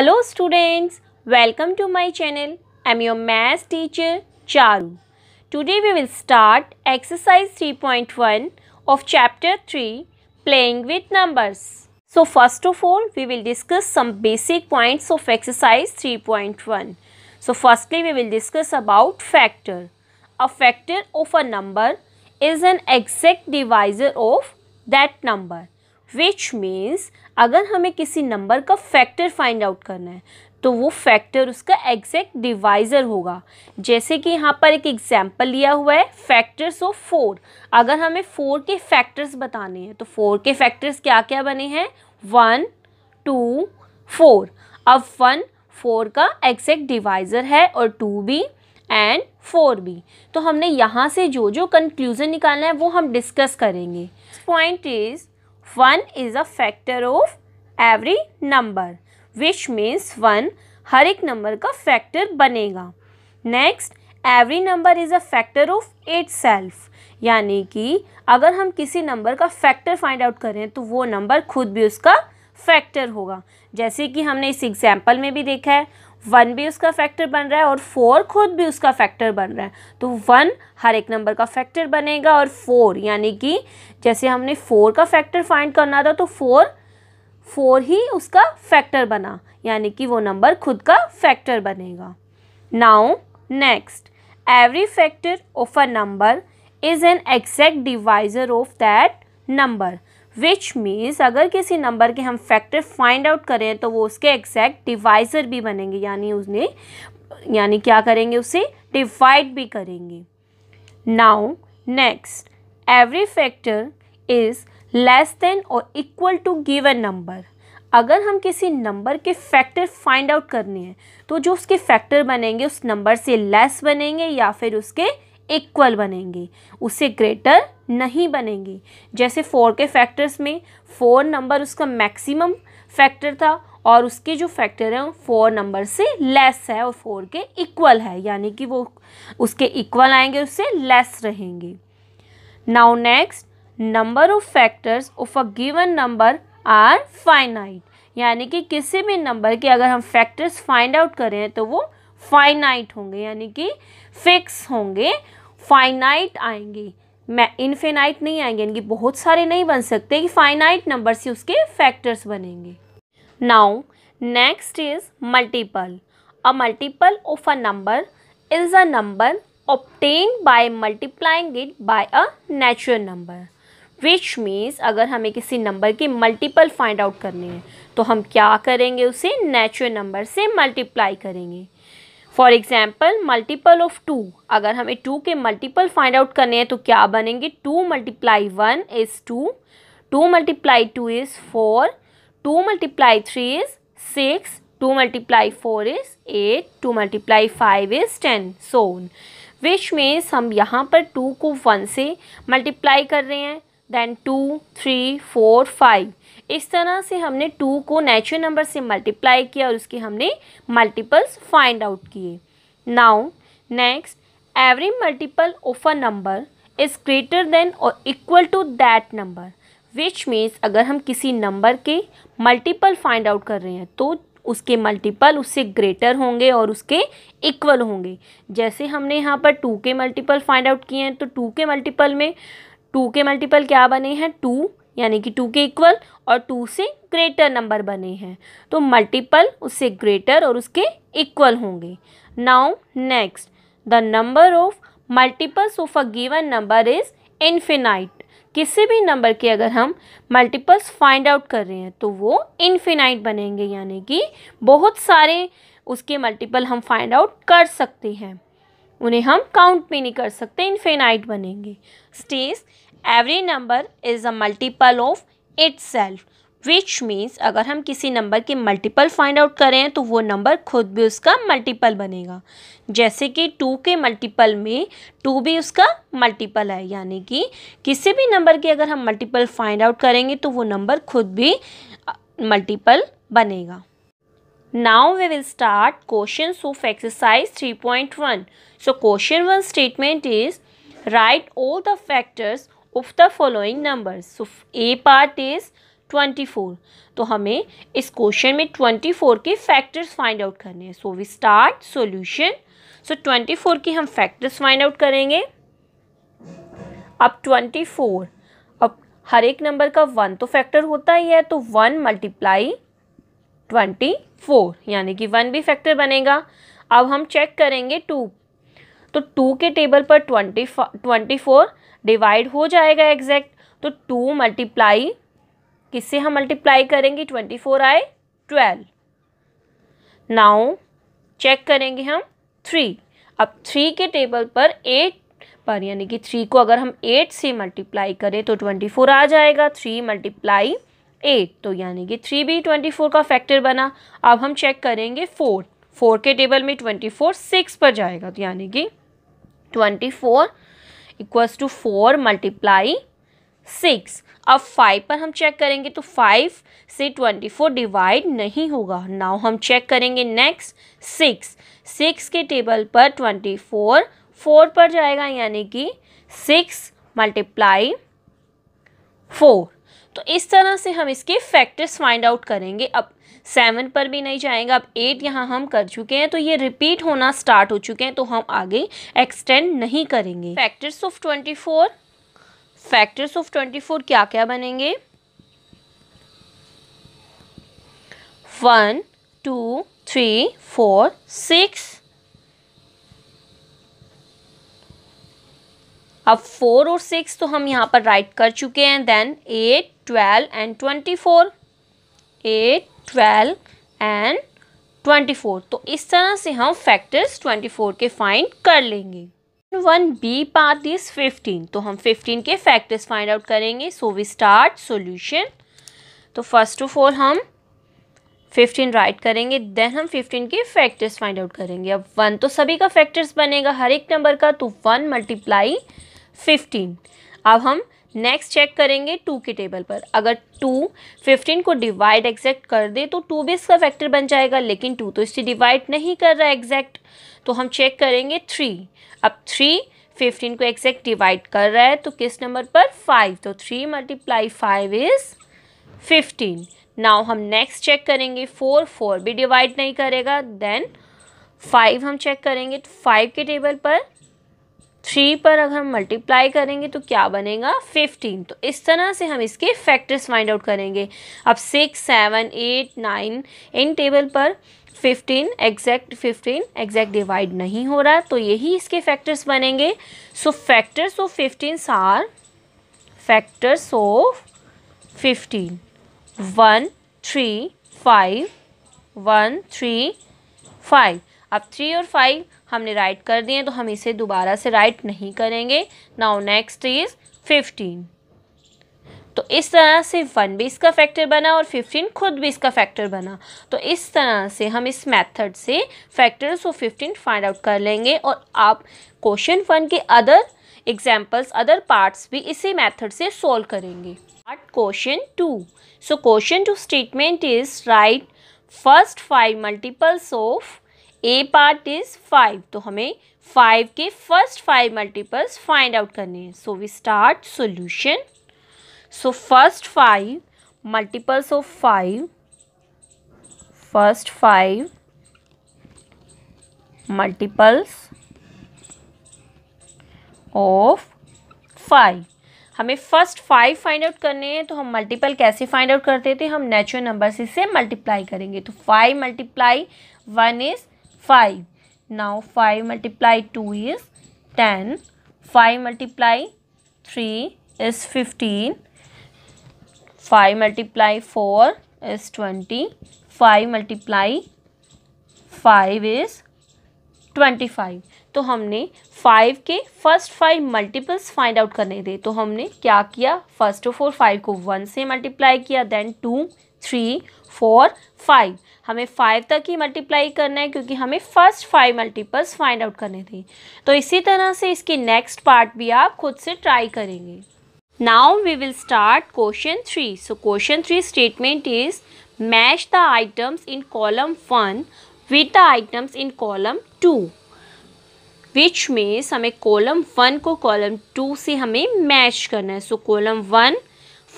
Hello students, welcome to my channel. I'm your maths teacher Charu. Today we will start exercise 3.1 of chapter 3 playing with numbers. So first of all we will discuss some basic points of exercise 3.1. So firstly we will discuss about factor. A factor of a number is an exact divisor of that number. Which means अगर हमें किसी number का factor find out करना है तो वो factor उसका exact divisor होगा जैसे कि यहाँ पर एक एग्जाम्पल लिया हुआ है फैक्टर्स ऑफ फोर अगर हमें फोर के फैक्टर्स बताने हैं तो फोर के फैक्टर्स क्या क्या बने हैं वन टू फोर अब वन फोर का एग्जैक्ट डिवाइज़र है और टू भी एंड फोर भी तो हमने यहाँ से जो जो कंक्लूज़न निकालना है वो हम डिस्कस करेंगे point is one is a factor of every number which means one हर एक नंबर का फैक्टर बनेगा next every number is a factor of itself यानी कि अगर हम किसी नंबर का फैक्टर फाइंड आउट करें तो वो नंबर खुद भी उसका फैक्टर होगा जैसे कि हमने इस एग्जाम्पल में भी देखा है वन भी उसका फैक्टर बन रहा है और फोर खुद भी उसका फैक्टर बन रहा है तो वन हर एक नंबर का फैक्टर बनेगा और फोर यानी कि जैसे हमने फोर का फैक्टर फाइंड करना था तो फोर फोर ही उसका फैक्टर बना यानी कि वो नंबर खुद का फैक्टर बनेगा now next every factor of a number is an exact divisor of that number which means अगर किसी नंबर के हम फैक्टर फाइंड आउट करें तो वो उसके एग्जैक्ट डिवाइजर भी बनेंगे यानी उसने यानी क्या करेंगे उसे डिवाइड भी करेंगे now next every factor is less than और इक्वल टू गिवन नंबर अगर हम किसी नंबर के फैक्टर फाइंड आउट करने हैं तो जो उसके फैक्टर बनेंगे उस नंबर से लेस बनेंगे या फिर उसके इक्वल बनेंगे उससे ग्रेटर नहीं बनेंगे जैसे फोर के फैक्टर्स में फोर नंबर उसका मैक्सिमम फैक्टर था और उसके जो फैक्टर हैं फोर नंबर से लेस है और फोर के इक्वल है यानी कि वो उसके इक्वल आएंगे उससे लेस रहेंगे now next number of factors of a given number are finite यानी कि किसी भी नंबर के अगर हम फैक्टर्स फाइंड आउट करें तो वो फाइनाइट होंगे यानी कि फिक्स होंगे फाइनाइट आएंगी मैं इनफिनाइट नहीं आएंगे इनकी बहुत सारे नहीं बन सकते कि फाइनाइट नंबर से उसके फैक्टर्स बनेंगे now next is multiple a multiple of a number is a number obtained by multiplying it by a natural number which means अगर हमें किसी नंबर के मल्टीपल फाइंड आउट करने हैं तो हम क्या करेंगे उसे नेचुरल नंबर से मल्टीप्लाई करेंगे for example multiple of two अगर हमें टू के मल्टीपल फाइंड आउट करने हैं तो क्या बनेंगे two multiply one is two two multiply two is four two multiply three is six two multiply four is eight two multiply five is ten so on which means हम यहाँ पर to को one से मल्टीप्लाई कर रहे हैं then two three four five इस तरह से हमने टू को नेचुरल नंबर से मल्टीप्लाई किया और उसके हमने मल्टीपल्स फाइंड आउट किए now next every multiple of a number is greater than और equal to that number which means अगर हम किसी नंबर के मल्टीपल फाइंड आउट कर रहे हैं तो उसके मल्टीपल उससे ग्रेटर होंगे और उसके इक्वल होंगे जैसे हमने यहाँ पर टू के मल्टीपल फाइंड आउट किए हैं तो टू के मल्टीपल में टू के मल्टीपल क्या बने हैं टू यानी कि टू के इक्वल और टू से ग्रेटर नंबर बने हैं तो मल्टीपल उससे ग्रेटर और उसके इक्वल होंगे now next the number of multiples of a given number is infinite किसी भी नंबर के अगर हम मल्टीपल्स फाइंड आउट कर रहे हैं तो वो इन्फिनाइट बनेंगे यानी कि बहुत सारे उसके मल्टीपल हम फाइंड आउट कर सकते हैं उन्हें हम काउंट भी नहीं कर सकते इन्फिनाइट बनेंगे stage every number is a multiple of itself which means अगर हम किसी नंबर के मल्टीपल फाइंड आउट करें तो वो नंबर खुद भी उसका मल्टीपल बनेगा जैसे कि टू के मल्टीपल में टू भी उसका मल्टीपल है यानी कि किसी भी नंबर के अगर हम मल्टीपल फाइंड आउट करेंगे तो वो नंबर खुद भी मल्टीपल बनेगा will start question of exercise three point one so question one statement is write all the factors of the following number A part is twenty four तो हमें इस question में ट्वेंटी फोर के factors find out करने हैं so we start solution so twenty four के हम factors find out करेंगे अब ट्वेंटी फोर अब हर एक नंबर का वन तो फैक्टर होता ही है तो वन मल्टीप्लाई ट्वेंटी फोर यानी कि वन भी फैक्टर बनेगा अब हम चेक करेंगे टू तो टू के टेबल पर ट्वेंटी ट्वेंटी फोर डिवाइड हो जाएगा एग्जैक्ट तो टू मल्टीप्लाई किससे हम मल्टीप्लाई करेंगे ट्वेंटी फोर आए ट्वेल्व नाउ चेक करेंगे हम थ्री अब थ्री के टेबल पर एट पर यानी कि थ्री को अगर हम एट से मल्टीप्लाई करें तो ट्वेंटी फोर आ जाएगा थ्री मल्टीप्लाई एट तो यानी कि थ्री भी ट्वेंटी फोर का फैक्टर बना अब हम चेक करेंगे फोर फोर के टेबल में ट्वेंटी फोर सिक्स पर जाएगा तो यानी कि twenty four equals to four multiply six अब फाइव पर हम चेक करेंगे तो फाइव से ट्वेंटी फोर डिवाइड नहीं होगा नाउ हम चेक करेंगे नेक्स्ट सिक्स सिक्स के टेबल पर ट्वेंटी फोर फोर पर जाएगा यानी कि सिक्स मल्टीप्लाई फोर तो इस तरह से हम इसके फैक्टर्स फाइंड आउट करेंगे अब सेवन पर भी नहीं जाएंगे अब एट यहाँ हम कर चुके हैं तो ये रिपीट होना स्टार्ट हो चुके हैं तो हम आगे एक्सटेंड नहीं करेंगे factors of twenty four factors of twenty four क्या क्या बनेंगे one two three four six अब फोर और सिक्स तो हम यहाँ पर राइट कर चुके हैं then eight twelve and twenty four eight twelve and twenty four तो इस तरह से हम फैक्टर्स ट्वेंटी फोर के फाइंड कर लेंगे one B part is fifteen तो हम फिफ्टीन के फैक्टर्स फाइंड आउट करेंगे सो वी स्टार्ट सोल्यूशन तो फर्स्ट ऑफ ऑल हम फिफ्टीन राइट करेंगे देन हम फिफ्टीन के फैक्टर्स फाइंड आउट करेंगे अब वन तो सभी का फैक्टर्स बनेगा हर एक नंबर का तो वन मल्टीप्लाई फिफ्टीन अब हम नेक्स्ट चेक करेंगे टू के टेबल पर अगर टू फिफ्टीन को डिवाइड एग्जैक्ट कर दे तो टू बेस का फैक्टर बन जाएगा लेकिन टू तो इससे डिवाइड नहीं कर रहा एग्जैक्ट तो हम चेक करेंगे थ्री अब थ्री फिफ्टीन को एग्जैक्ट डिवाइड कर रहा है तो किस नंबर पर फाइव तो three multiply five is fifteen now हम नेक्स्ट चेक करेंगे फोर फोर भी डिवाइड नहीं करेगा देन फाइव हम चेक करेंगे तो फाइव के टेबल पर थ्री पर अगर हम मल्टीप्लाई करेंगे तो क्या बनेगा फिफ्टीन तो इस तरह से हम इसके फैक्टर्स फाइंड आउट करेंगे अब सिक्स सेवन एट नाइन इन टेबल पर fifteen exact fifteen exact divide नहीं हो रहा तो यही इसके फैक्टर्स बनेंगे so factors of fifteen are factors of fifteen one three five one three five अब थ्री और फाइव हमने राइट कर दिए तो हम इसे दोबारा से राइट नहीं करेंगे नाउ नेक्स्ट इज़ फिफ्टीन तो इस तरह से वन भी इसका फैक्टर बना और फिफ्टीन खुद भी इसका फैक्टर बना तो इस तरह से हम इस मेथड से factors of fifteen find out कर लेंगे और आप क्वेश्चन वन के अदर एग्जाम्पल्स अदर पार्ट्स भी इसी मेथड से सॉल्व करेंगे part question two so question two statement is write first five multiples of A part is five तो हमें फाइव के first five multiples find out करने हैं so we start solution so first five multiples of five first five multiples of five हमें first five find out करने हैं तो हम मल्टीपल कैसे फाइंड आउट करते थे हम नेचुरल नंबर से इसे मल्टीप्लाई करेंगे तो five multiply one is five now five multiply two is ten five multiply three is fifteen five multiply four is twenty five multiply five is twenty five तो हमने five के first five multiples find out करने थे तो हमने क्या किया first of all five को वन से मल्टीप्लाई किया then two three four five हमें फाइव तक ही मल्टीप्लाई करना है क्योंकि हमें first five multiples find out करने थे तो इसी तरह से इसकी नेक्स्ट पार्ट भी आप खुद से ट्राई करेंगे now we will start question three so question three statement is match the items in column one with the items in column two which means हमें कॉलम वन को कॉलम टू से हमें match करना है so column one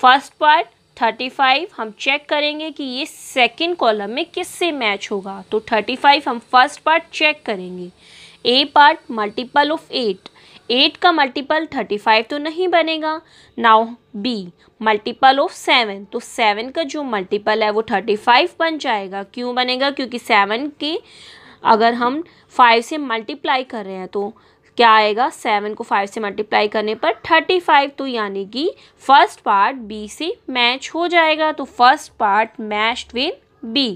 first part thirty five हम check करेंगे कि ये सेकेंड कॉलम में किससे मैच होगा तो थर्टी फाइव हम फर्स्ट पार्ट चेक करेंगे A part multiple of eight eight का मल्टीपल थर्टी फाइव तो नहीं बनेगा now B multiple of seven तो सेवन का जो मल्टीपल है वो थर्टी फाइव बन जाएगा क्यों बनेगा क्योंकि सेवन के अगर हम फाइव से मल्टीप्लाई कर रहे हैं तो क्या आएगा सेवन को फाइव से मल्टीप्लाई करने पर थर्टी फाइव तो यानी कि फर्स्ट पार्ट बी से मैच हो जाएगा तो first part match with B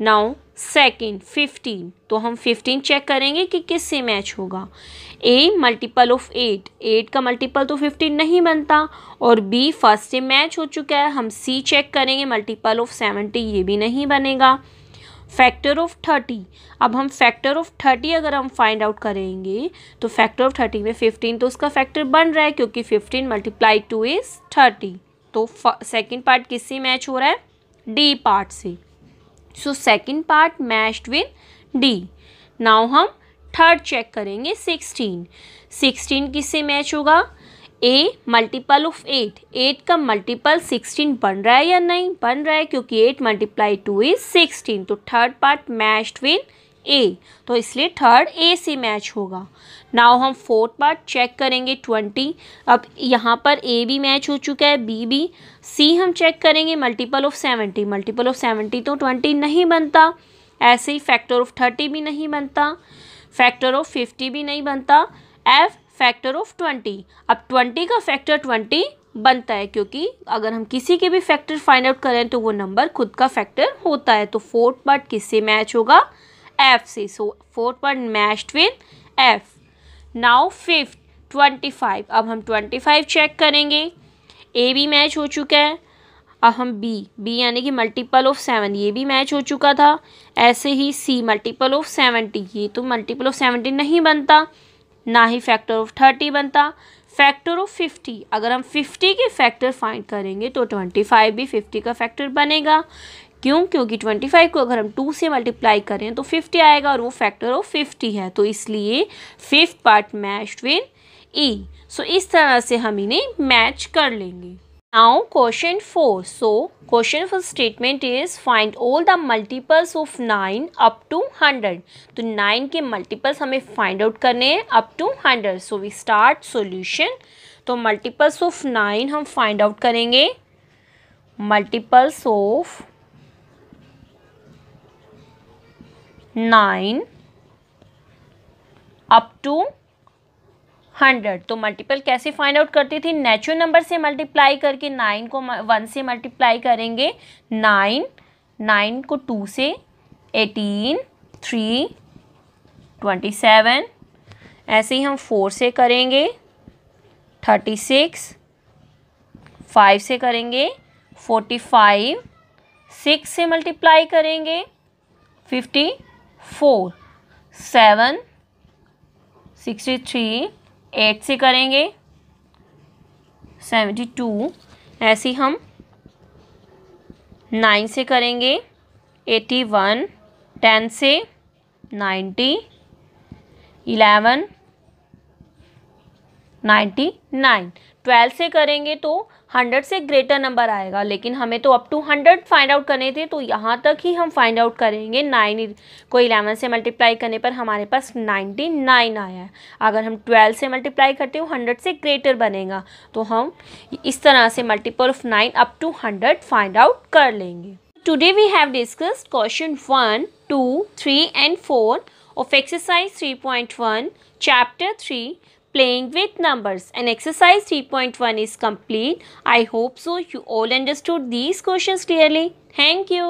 now second fifteen तो हम फिफ्टीन चेक करेंगे कि किस से मैच होगा A multiple of eight eight का मल्टीपल तो फिफ्टीन नहीं बनता और बी फर्स्ट से मैच हो चुका है हम सी चेक करेंगे मल्टीपल ऑफ सेवेंटी ये भी नहीं बनेगा फैक्टर ऑफ थर्टी अब हम फैक्टर ऑफ थर्टी अगर हम फाइंड आउट करेंगे तो फैक्टर ऑफ थर्टी में फिफ्टीन तो उसका फैक्टर बन रहा है क्योंकि fifteen multiply two is thirty तो सेकेंड पार्ट किससे मैच हो रहा है डी पार्ट से so second part matched with D now हम थर्ड चेक करेंगे सिक्सटीन सिक्सटीन किससे मैच होगा A multiple of eight eight का मल्टीपल सिक्सटीन बन रहा है या नहीं बन रहा है क्योंकि eight multiply two is sixteen तो third part matched with A तो इसलिए थर्ड ए से मैच होगा नाउ हम फोर्थ पार्ट चेक करेंगे ट्वेंटी अब यहाँ पर ए भी मैच हो चुका है बी भी सी हम चेक करेंगे multiple of seventy multiple of seventy तो ट्वेंटी नहीं बनता ऐसे ही फैक्टर ऑफ थर्टी भी नहीं बनता फैक्टर ऑफ फिफ्टी भी नहीं बनता एफ फैक्टर ऑफ ट्वेंटी अब ट्वेंटी का फैक्टर ट्वेंटी बनता है क्योंकि अगर हम किसी के भी फैक्टर फाइंड आउट करें तो वो नंबर खुद का फैक्टर होता है तो फोर्थ पार्ट किससे मैच होगा एफ से so fourth part matched with F now fifth twenty five अब हम ट्वेंटी फाइव चेक करेंगे ए भी मैच हो चुका है अब हम बी बी यानी कि मल्टीपल ऑफ सेवन ये भी मैच हो चुका था ऐसे ही सी मल्टीपल ऑफ सेवेंटी ये तो मल्टीपल ऑफ सेवेंटी नहीं बनता ना ही फैक्टर ऑफ थर्टी बनता फैक्टर ऑफ फिफ्टी अगर हम फिफ्टी के फैक्टर फाइंड करेंगे तो ट्वेंटी फाइव भी फिफ्टी का फैक्टर बनेगा क्यों क्योंकि ट्वेंटी फाइव को अगर हम टू से मल्टीप्लाई करें तो फिफ्टी आएगा और वो फैक्टर ऑफ फिफ्टी है तो इसलिए fifth part match with E सो इस तरह से हम इन्हें मैच कर लेंगे Now question 4. So question for statement is find all the multiples of 9 up to 100. तो 9 ke multiples हमें find out karne hai up to 100. So we start solution. तो multiples of 9 hum find out karenge multiples of 9 up to hundred तो multiple कैसे find out करती थी natural number से multiply करके nine को वन से मल्टीप्लाई करेंगे नाइन नाइन को टू से एटीन थ्री ट्वेंटी सेवन ऐसे ही हम फोर से करेंगे थर्टी सिक्स फाइव से करेंगे फोर्टी फाइव सिक्स से मल्टीप्लाई करेंगे fifty four seven sixty three eight से करेंगे सेवेंटी टू ऐसे हम नाइन से करेंगे एटी वन टेन से ninety eleven ninety nine twelve से करेंगे तो हंड्रेड से ग्रेटर नंबर आएगा लेकिन हमें तो up to hundred find out करने थे तो यहाँ तक ही हम फाइंड आउट करेंगे नाइन को इलेवन से मल्टीप्लाई करने पर हमारे पास नाइन्टी नाइन आया है अगर हम ट्वेल्व से मल्टीप्लाई करते हो हंड्रेड से ग्रेटर बनेगा तो हम इस तरह से multiple of nine up to hundred find out कर लेंगे today we have discussed question one two three and four of exercise three point one chapter three playing with numbers and exercise 3.1 is complete. I hope so you all understood these questions clearly. Thank you.